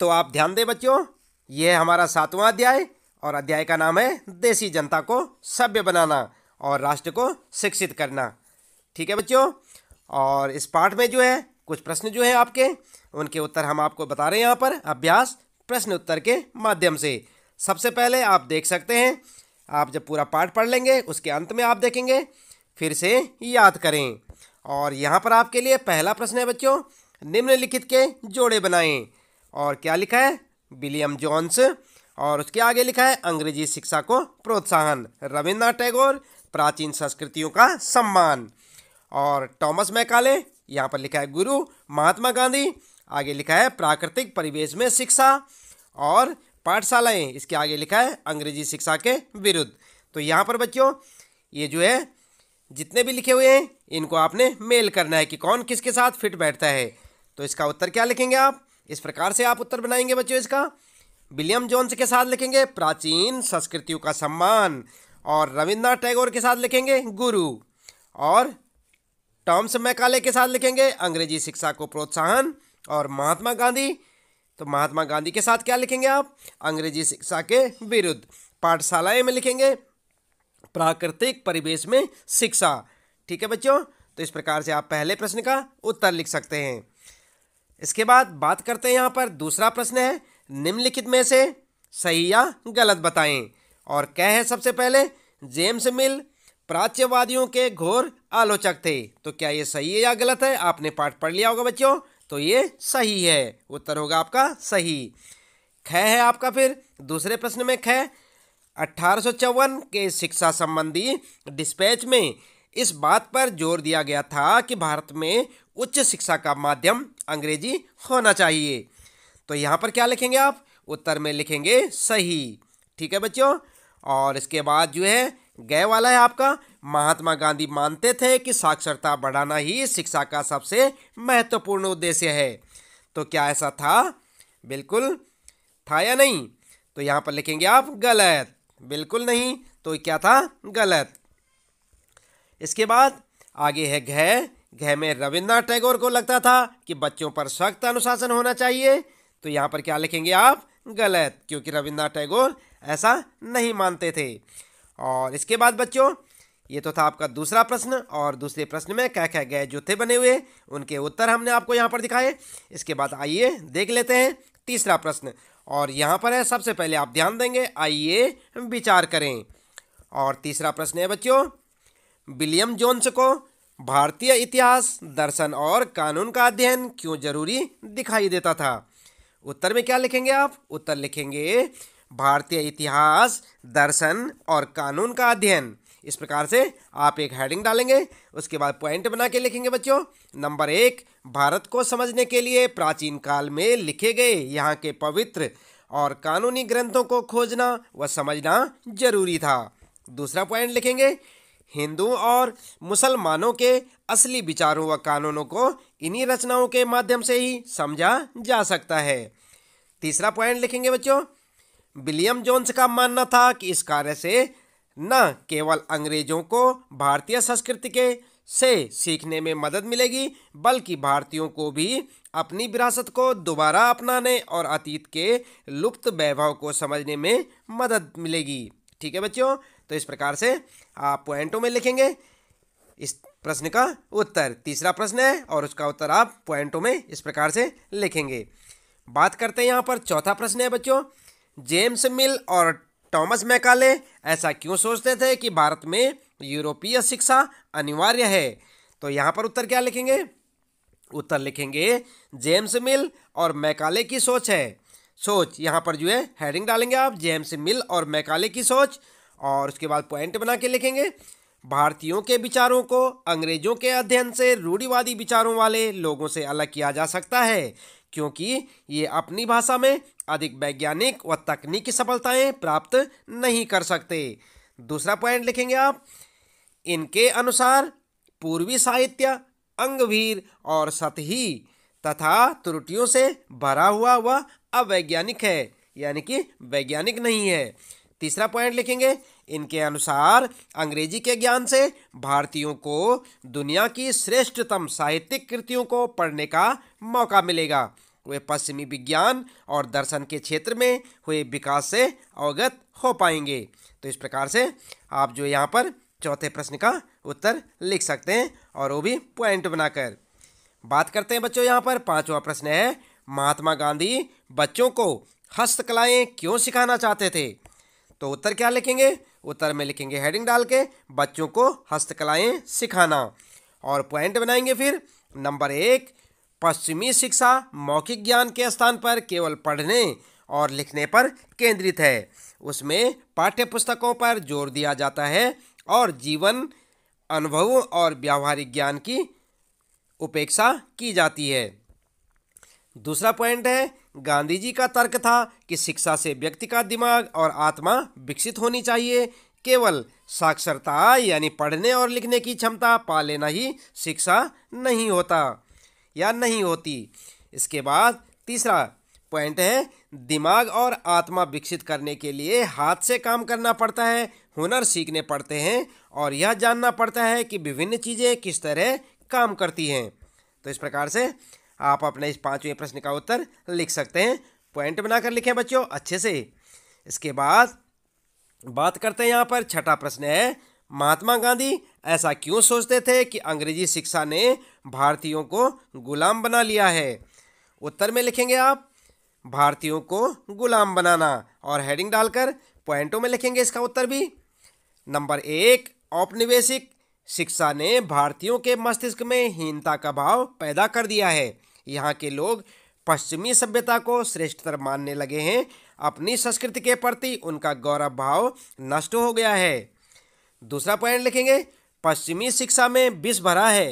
तो आप ध्यान दें बच्चों यह हमारा सातवां अध्याय और अध्याय का नाम है देसी जनता को सभ्य बनाना और राष्ट्र को शिक्षित करना ठीक है बच्चों और इस पाठ में जो है कुछ प्रश्न जो है आपके उनके उत्तर हम आपको बता रहे हैं यहाँ पर अभ्यास प्रश्न उत्तर के माध्यम से सबसे पहले आप देख सकते हैं आप जब पूरा पाठ पढ़ लेंगे उसके अंत में आप देखेंगे फिर से याद करें और यहाँ पर आपके लिए पहला प्रश्न है बच्चों निम्नलिखित के जोड़े बनाएं और क्या लिखा है विलियम जॉन्स और उसके आगे लिखा है अंग्रेजी शिक्षा को प्रोत्साहन रविन्द्रनाथ टैगोर प्राचीन संस्कृतियों का सम्मान और टॉमस मैकाले यहाँ पर लिखा है गुरु महात्मा गांधी आगे लिखा है प्राकृतिक परिवेश में शिक्षा और पाठशालाएं इसके आगे लिखा है अंग्रेजी शिक्षा के विरुद्ध तो यहाँ पर बच्चों ये जो है जितने भी लिखे हुए हैं इनको आपने मेल करना है कि कौन किसके साथ फिट बैठता है तो इसका उत्तर क्या लिखेंगे आप इस प्रकार से आप उत्तर बनाएंगे बच्चों इसका विलियम जोन्स के साथ लिखेंगे प्राचीन संस्कृतियों का सम्मान और रविन्द्रनाथ टैगोर के साथ लिखेंगे गुरु और टॉम्स मैकाले के साथ लिखेंगे अंग्रेजी शिक्षा को प्रोत्साहन और महात्मा गांधी तो महात्मा गांधी के साथ क्या लिखेंगे आप अंग्रेजी शिक्षा के विरुद्ध पाठशालाएं में लिखेंगे प्राकृतिक परिवेश में शिक्षा ठीक है बच्चों तो इस प्रकार से आप पहले प्रश्न का उत्तर लिख सकते हैं इसके बाद बात करते हैं यहाँ पर दूसरा प्रश्न है निम्नलिखित में से सही या गलत बताएं और क्या है सबसे पहले जेम्स मिल प्राच्यवादियों के घोर आलोचक थे तो क्या ये सही है या गलत है आपने पाठ पढ़ लिया होगा बच्चों तो ये सही है उत्तर होगा आपका सही ख है आपका फिर दूसरे प्रश्न में ख अठारह के शिक्षा संबंधी डिस्पैच में इस बात पर जोर दिया गया था कि भारत में उच्च शिक्षा का माध्यम अंग्रेजी होना चाहिए तो यहाँ पर क्या लिखेंगे आप उत्तर में लिखेंगे सही ठीक है बच्चों और इसके बाद जो है गए वाला है आपका महात्मा गांधी मानते थे कि साक्षरता बढ़ाना ही शिक्षा का सबसे महत्वपूर्ण उद्देश्य है तो क्या ऐसा था बिल्कुल था या नहीं तो यहाँ पर लिखेंगे आप गलत बिल्कुल नहीं तो क्या था गलत इसके बाद आगे है घ गह में रविन्द्रनाथ टैगोर को लगता था कि बच्चों पर सख्त अनुशासन होना चाहिए तो यहाँ पर क्या लिखेंगे आप गलत क्योंकि रविन्द्रनाथ टैगोर ऐसा नहीं मानते थे और इसके बाद बच्चों ये तो था आपका दूसरा प्रश्न और दूसरे प्रश्न में क्या क्या गए जो थे बने हुए उनके उत्तर हमने आपको यहाँ पर दिखाए इसके बाद आइए देख लेते हैं तीसरा प्रश्न और यहाँ पर है सबसे पहले आप ध्यान देंगे आइए विचार करें और तीसरा प्रश्न है बच्चों विलियम जोन्स को भारतीय इतिहास दर्शन और कानून का अध्ययन क्यों जरूरी दिखाई देता था उत्तर में क्या लिखेंगे आप उत्तर लिखेंगे भारतीय इतिहास दर्शन और कानून का अध्ययन इस प्रकार से आप एक हेडिंग डालेंगे उसके बाद पॉइंट बना के लिखेंगे बच्चों नंबर एक भारत को समझने के लिए प्राचीन काल में लिखे गए यहाँ के पवित्र और कानूनी ग्रंथों को खोजना व समझना जरूरी था दूसरा पॉइंट लिखेंगे हिंदुओं और मुसलमानों के असली विचारों व कानूनों को इन्हीं रचनाओं के माध्यम से ही समझा जा सकता है तीसरा पॉइंट लिखेंगे बच्चों विलियम जोन्स का मानना था कि इस कार्य से न केवल अंग्रेजों को भारतीय संस्कृति के से सीखने में मदद मिलेगी बल्कि भारतीयों को भी अपनी विरासत को दोबारा अपनाने और अतीत के लुप्त वैभव को समझने में मदद मिलेगी ठीक है बच्चों तो इस प्रकार से आप पॉइंटों में लिखेंगे इस प्रश्न का उत्तर तीसरा प्रश्न है और उसका उत्तर आप पॉइंटों में इस प्रकार से लिखेंगे बात करते हैं यहाँ पर चौथा प्रश्न है बच्चों जेम्स मिल और टॉमस मैकाले ऐसा क्यों सोचते थे कि भारत में यूरोपीय शिक्षा अनिवार्य है तो यहाँ पर उत्तर क्या लिखेंगे उत्तर लिखेंगे जेम्स मिल और मैकाले की सोच है सोच यहाँ पर जो है हेडिंग डालेंगे आप जेम्स मिल और मैकाले की सोच और उसके बाद पॉइंट बना के लिखेंगे भारतीयों के विचारों को अंग्रेजों के अध्ययन से रूढ़िवादी विचारों वाले लोगों से अलग किया जा सकता है क्योंकि ये अपनी भाषा में अधिक वैज्ञानिक व तकनीकी सफलताएं प्राप्त नहीं कर सकते दूसरा पॉइंट लिखेंगे आप इनके अनुसार पूर्वी साहित्य अंगवीर और सतही तथा त्रुटियों से भरा हुआ वह अवैज्ञानिक है यानी कि वैज्ञानिक नहीं है तीसरा पॉइंट लिखेंगे इनके अनुसार अंग्रेजी के ज्ञान से भारतीयों को दुनिया की श्रेष्ठतम साहित्यिक कृतियों को पढ़ने का मौका मिलेगा वे पश्चिमी विज्ञान और दर्शन के क्षेत्र में हुए विकास से अवगत हो पाएंगे तो इस प्रकार से आप जो यहाँ पर चौथे प्रश्न का उत्तर लिख सकते हैं और वो भी पॉइंट बनाकर बात करते हैं बच्चों यहाँ पर पांचवा प्रश्न है महात्मा गांधी बच्चों को हस्तकलाएं क्यों सिखाना चाहते थे तो उत्तर क्या लिखेंगे उत्तर में लिखेंगे हेडिंग डाल के बच्चों को हस्तकलाएं सिखाना और पॉइंट बनाएंगे फिर नंबर एक पश्चिमी शिक्षा मौखिक ज्ञान के स्थान पर केवल पढ़ने और लिखने पर केंद्रित है उसमें पाठ्य पुस्तकों पर जोर दिया जाता है और जीवन अनुभवों और व्यावहारिक ज्ञान की उपेक्षा की जाती है दूसरा पॉइंट है गांधी जी का तर्क था कि शिक्षा से व्यक्ति का दिमाग और आत्मा विकसित होनी चाहिए केवल साक्षरता यानी पढ़ने और लिखने की क्षमता पा लेना ही शिक्षा नहीं होता या नहीं होती इसके बाद तीसरा पॉइंट है दिमाग और आत्मा विकसित करने के लिए हाथ से काम करना पड़ता है हुनर सीखने पड़ते हैं और यह जानना पड़ता है कि विभिन्न चीज़ें किस तरह काम करती हैं तो इस प्रकार से आप अपने इस पाँचवें प्रश्न का उत्तर लिख सकते हैं पॉइंट बनाकर लिखें बच्चों अच्छे से इसके बाद बात करते हैं यहाँ पर छठा प्रश्न है महात्मा गांधी ऐसा क्यों सोचते थे कि अंग्रेजी शिक्षा ने भारतीयों को गुलाम बना लिया है उत्तर में लिखेंगे आप भारतीयों को गुलाम बनाना और हेडिंग डालकर पॉइंटों में लिखेंगे इसका उत्तर भी नंबर एक औपनिवेशिक शिक्षा ने भारतीयों के मस्तिष्क में हीनता का भाव पैदा कर दिया है यहाँ के लोग पश्चिमी सभ्यता को श्रेष्ठतर मानने लगे हैं अपनी संस्कृति के प्रति उनका गौरव भाव नष्ट हो गया है दूसरा पॉइंट लिखेंगे पश्चिमी शिक्षा में विष भरा है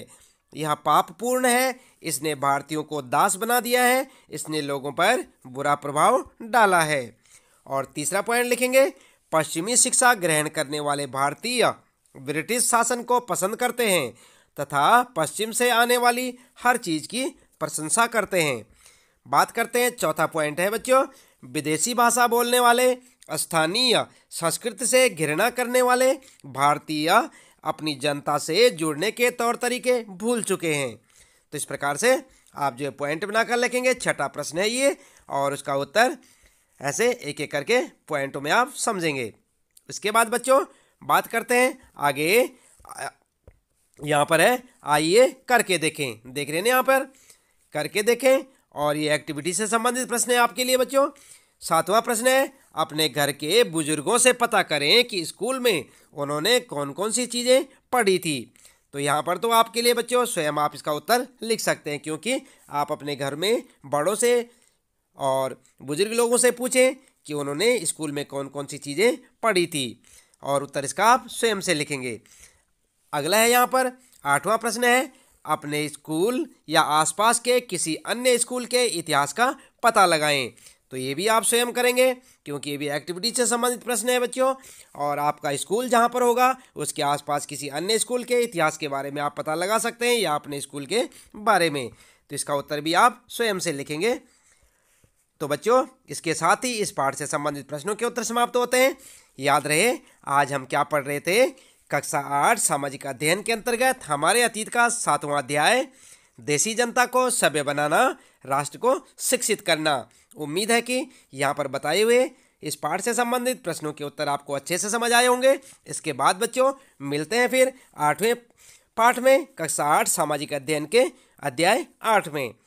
यह पापपूर्ण है इसने भारतीयों को दास बना दिया है इसने लोगों पर बुरा प्रभाव डाला है और तीसरा पॉइंट लिखेंगे पश्चिमी शिक्षा ग्रहण करने वाले भारतीय ब्रिटिश शासन को पसंद करते हैं तथा पश्चिम से आने वाली हर चीज़ की प्रशंसा करते हैं बात करते हैं चौथा पॉइंट है बच्चों विदेशी भाषा बोलने वाले स्थानीय संस्कृति से घृणा करने वाले भारतीय अपनी जनता से जुड़ने के तौर तरीके भूल चुके हैं तो इस प्रकार से आप जो पॉइंट बनाकर लिखेंगे छठा प्रश्न है ये और उसका उत्तर ऐसे एक एक करके पॉइंटों में आप समझेंगे इसके बाद बच्चों बात करते हैं आगे यहाँ पर है आइए करके देखें देख रहे हैं यहाँ पर करके देखें और ये एक्टिविटी से संबंधित प्रश्न है आपके लिए बच्चों सातवां प्रश्न है अपने घर के बुजुर्गों से पता करें कि स्कूल में उन्होंने कौन कौन सी चीज़ें पढ़ी थी तो यहाँ पर तो आपके लिए बच्चों स्वयं आप इसका उत्तर लिख सकते हैं क्योंकि आप अपने घर में बड़ों से और बुजुर्ग लोगों से पूछें कि उन्होंने स्कूल में कौन कौन सी चीज़ें पढ़ी थी और उत्तर इसका आप स्वयं से लिखेंगे अगला है यहाँ पर आठवां प्रश्न है अपने स्कूल या आसपास के किसी अन्य स्कूल के इतिहास का पता लगाएं तो ये भी आप स्वयं करेंगे क्योंकि ये भी एक्टिविटी से संबंधित प्रश्न है बच्चों और आपका स्कूल जहाँ पर होगा उसके आसपास किसी अन्य स्कूल के इतिहास के बारे में आप पता लगा सकते हैं या अपने स्कूल के बारे में तो इसका उत्तर भी आप स्वयं से लिखेंगे तो बच्चों इसके साथ ही इस पाठ से संबंधित प्रश्नों के उत्तर समाप्त होते हैं याद रहे आज हम क्या पढ़ रहे थे कक्षा आठ सामाजिक अध्ययन के अंतर्गत हमारे अतीत का सातवां अध्याय देसी जनता को सभ्य बनाना राष्ट्र को शिक्षित करना उम्मीद है कि यहाँ पर बताए हुए इस पाठ से संबंधित प्रश्नों के उत्तर आपको अच्छे से समझ आए होंगे इसके बाद बच्चों मिलते हैं फिर आठवें पाठ में कक्षा आठ सामाजिक अध्ययन के अध्याय आठ में